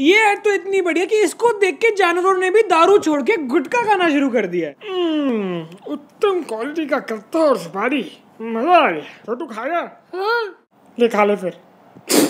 ये ऐड तो इतनी बढ़िया कि इसको देख के जानवरों ने भी दारू छोड़ के गुटका खाना शुरू कर दिया हम्म, उत्तम क्वालिटी का कत्ता और सुपारी मजा आ गया छोटू तो खाया ले हाँ। खा ले फिर